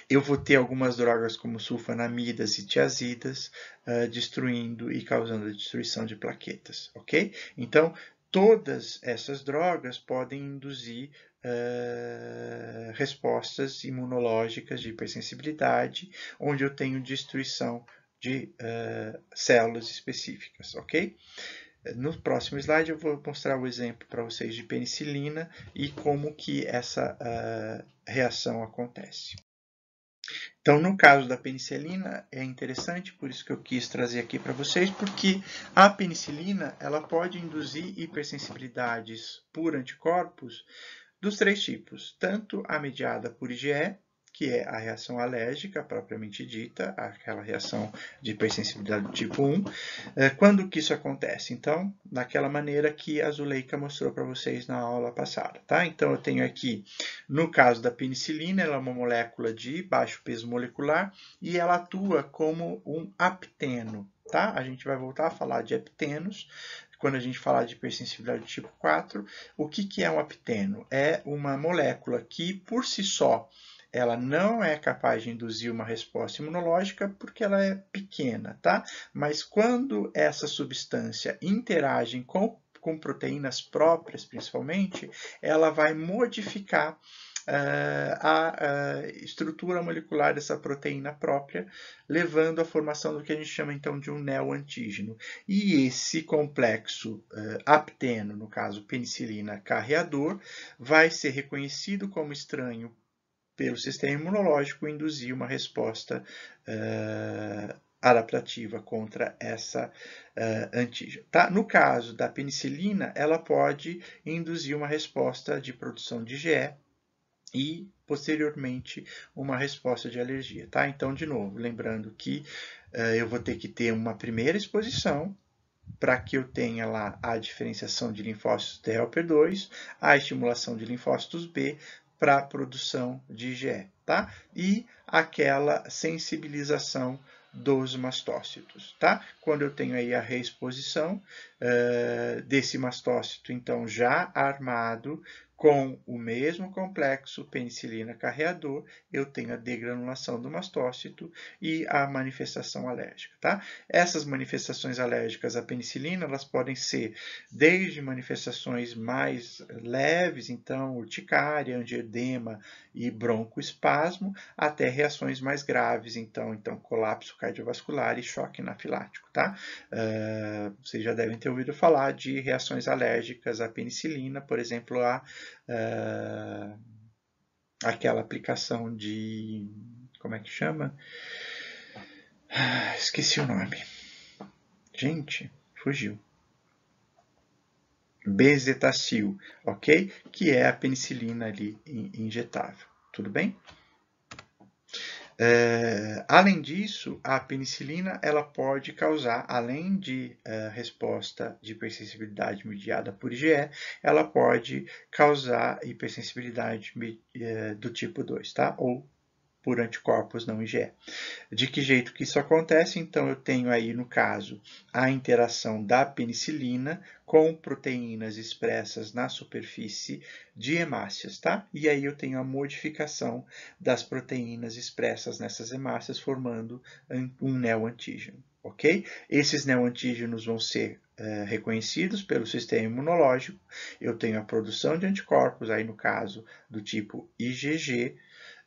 Eu vou ter algumas drogas como sulfanamidas e tiazidas uh, destruindo e causando a destruição de plaquetas, ok? Então, todas essas drogas podem induzir uh, respostas imunológicas de hipersensibilidade, onde eu tenho destruição de uh, células específicas, ok? No próximo slide eu vou mostrar o exemplo para vocês de penicilina e como que essa uh, reação acontece. Então, no caso da penicilina, é interessante, por isso que eu quis trazer aqui para vocês, porque a penicilina ela pode induzir hipersensibilidades por anticorpos dos três tipos, tanto a mediada por IgE, que é a reação alérgica propriamente dita, aquela reação de hipersensibilidade do tipo 1. É, quando que isso acontece? Então, daquela maneira que a Zuleika mostrou para vocês na aula passada. Tá? Então, eu tenho aqui, no caso da penicilina, ela é uma molécula de baixo peso molecular e ela atua como um apteno. Tá? A gente vai voltar a falar de aptenos quando a gente falar de hipersensibilidade do tipo 4. O que, que é um apteno? É uma molécula que, por si só, ela não é capaz de induzir uma resposta imunológica porque ela é pequena, tá? Mas quando essa substância interage com, com proteínas próprias, principalmente, ela vai modificar ah, a, estrutura molecular dessa proteína própria, levando à formação do que a gente chama então de um neoantígeno. E esse complexo ah, apteno, no caso penicilina carreador, vai ser reconhecido como estranho pelo sistema imunológico induzir uma resposta uh, adaptativa contra essa uh, antígeno. Tá? No caso da penicilina, ela pode induzir uma resposta de produção de GE e posteriormente uma resposta de alergia. Tá? Então, de novo, lembrando que uh, eu vou ter que ter uma primeira exposição para que eu tenha lá a diferenciação de linfócitos de helper 2, a estimulação de linfócitos B, para a produção de IgE, tá? E aquela sensibilização dos mastócitos, tá? Quando eu tenho aí a reexposição uh, desse mastócito, então, já armado com o mesmo complexo penicilina carreador, eu tenho a degranulação do mastócito e a manifestação alérgica. Tá? Essas manifestações alérgicas à penicilina elas podem ser desde manifestações mais leves, então urticária, angioedema e broncoespasmo, até reações mais graves, então, então colapso cardiovascular e choque anafilático. Tá? Uh, vocês já devem ter ouvido falar de reações alérgicas à penicilina, por exemplo, a uh, aquela aplicação de. Como é que chama? Ah, esqueci o nome. Gente, fugiu. Bezetacil, ok? Que é a penicilina ali injetável. Tudo bem? É, além disso, a penicilina ela pode causar, além de é, resposta de hipersensibilidade mediada por IgE, ela pode causar hipersensibilidade é, do tipo 2, tá? ou por anticorpos não IgE. De que jeito que isso acontece? Então, eu tenho aí, no caso, a interação da penicilina com proteínas expressas na superfície de hemácias, tá? E aí eu tenho a modificação das proteínas expressas nessas hemácias, formando um neoantígeno, ok? Esses neoantígenos vão ser eh, reconhecidos pelo sistema imunológico. Eu tenho a produção de anticorpos, aí no caso do tipo IgG,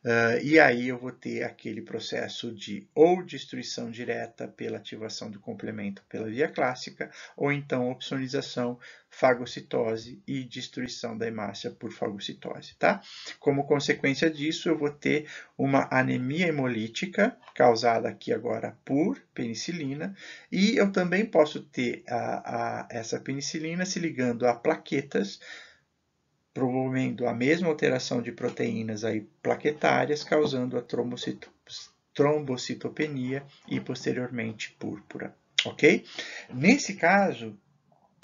Uh, e aí eu vou ter aquele processo de ou destruição direta pela ativação do complemento pela via clássica, ou então opsonização, fagocitose e destruição da hemácia por fagocitose. Tá? Como consequência disso, eu vou ter uma anemia hemolítica, causada aqui agora por penicilina, e eu também posso ter a, a, essa penicilina se ligando a plaquetas, promovendo a mesma alteração de proteínas aí plaquetárias, causando a trombocito trombocitopenia e posteriormente púrpura. Ok? Nesse caso,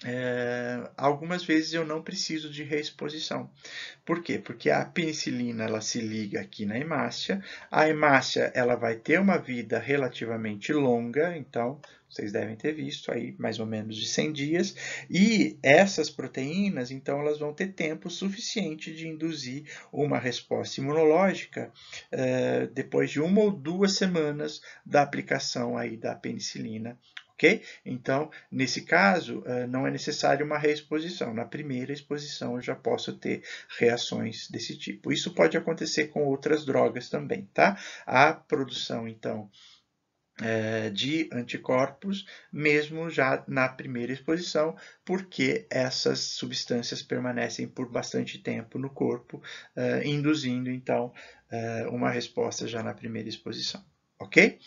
é, algumas vezes eu não preciso de reexposição. Por quê? Porque a penicilina ela se liga aqui na hemácia, a hemácia ela vai ter uma vida relativamente longa, então vocês devem ter visto aí mais ou menos de 100 dias, e essas proteínas, então elas vão ter tempo suficiente de induzir uma resposta imunológica é, depois de uma ou duas semanas da aplicação aí da penicilina ok? Então, nesse caso, eh, não é necessário uma reexposição. Na primeira exposição, eu já posso ter reações desse tipo. Isso pode acontecer com outras drogas também, tá? A produção, então, eh, de anticorpos, mesmo já na primeira exposição, porque essas substâncias permanecem por bastante tempo no corpo, eh, induzindo então uma resposta já na primeira exposição. Ok?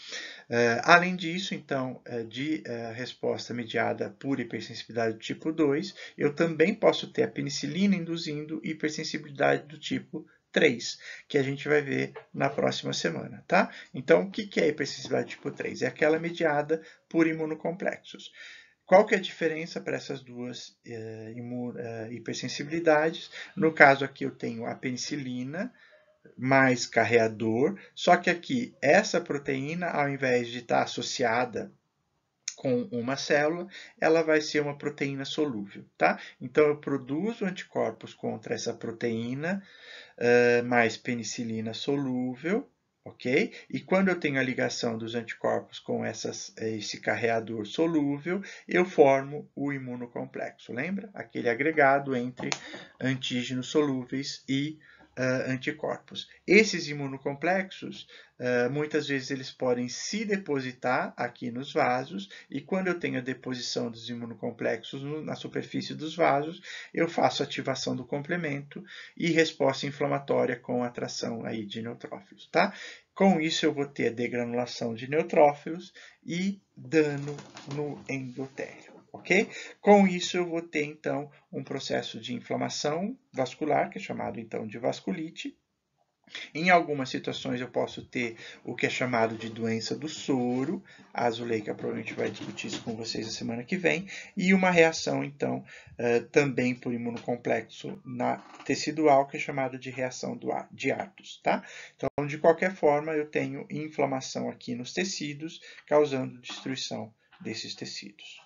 É, além disso, então, é, de é, resposta mediada por hipersensibilidade do tipo 2, eu também posso ter a penicilina induzindo hipersensibilidade do tipo 3, que a gente vai ver na próxima semana, tá? Então, o que é hipersensibilidade tipo 3? É aquela mediada por imunocomplexos. Qual que é a diferença para essas duas hipersensibilidades? No caso aqui eu tenho a penicilina, mais carreador, só que aqui essa proteína, ao invés de estar tá associada com uma célula, ela vai ser uma proteína solúvel, tá? Então, eu produzo anticorpos contra essa proteína uh, mais penicilina solúvel, ok? E quando eu tenho a ligação dos anticorpos com essas, esse carreador solúvel, eu formo o imunocomplexo, lembra? Aquele agregado entre antígenos solúveis e uh, anticorpos. Esses imunocomplexos, uh, muitas vezes eles podem se depositar aqui nos vasos, e quando eu tenho a deposição dos imunocomplexos no, na superfície dos vasos, eu faço ativação do complemento e resposta inflamatória com atração aí de neutrófilos. Tá? Com isso, eu vou ter degranulação de neutrófilos e dano no endotélio ok? Com isso eu vou ter então um processo de inflamação vascular, que é chamado então de vasculite. Em algumas situações eu posso ter o que é chamado de doença do soro, a Azuleika provavelmente vai discutir isso com vocês a semana que vem, e uma reação então eh, também por imunocomplexo na tecidual, que é chamada de reação de Artus, tá? Então, de qualquer forma, eu tenho inflamação aqui nos tecidos, causando destruição desses tecidos.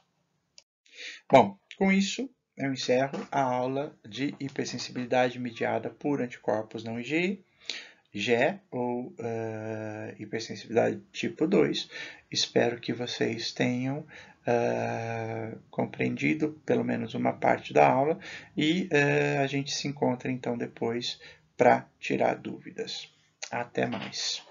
Bom, com isso eu encerro a aula de hipersensibilidade mediada por anticorpos não IgE, GE ou uh, hipersensibilidade tipo 2. Espero que vocês tenham uh, compreendido pelo menos uma parte da aula e uh, a gente se encontra então depois para tirar dúvidas. Até mais!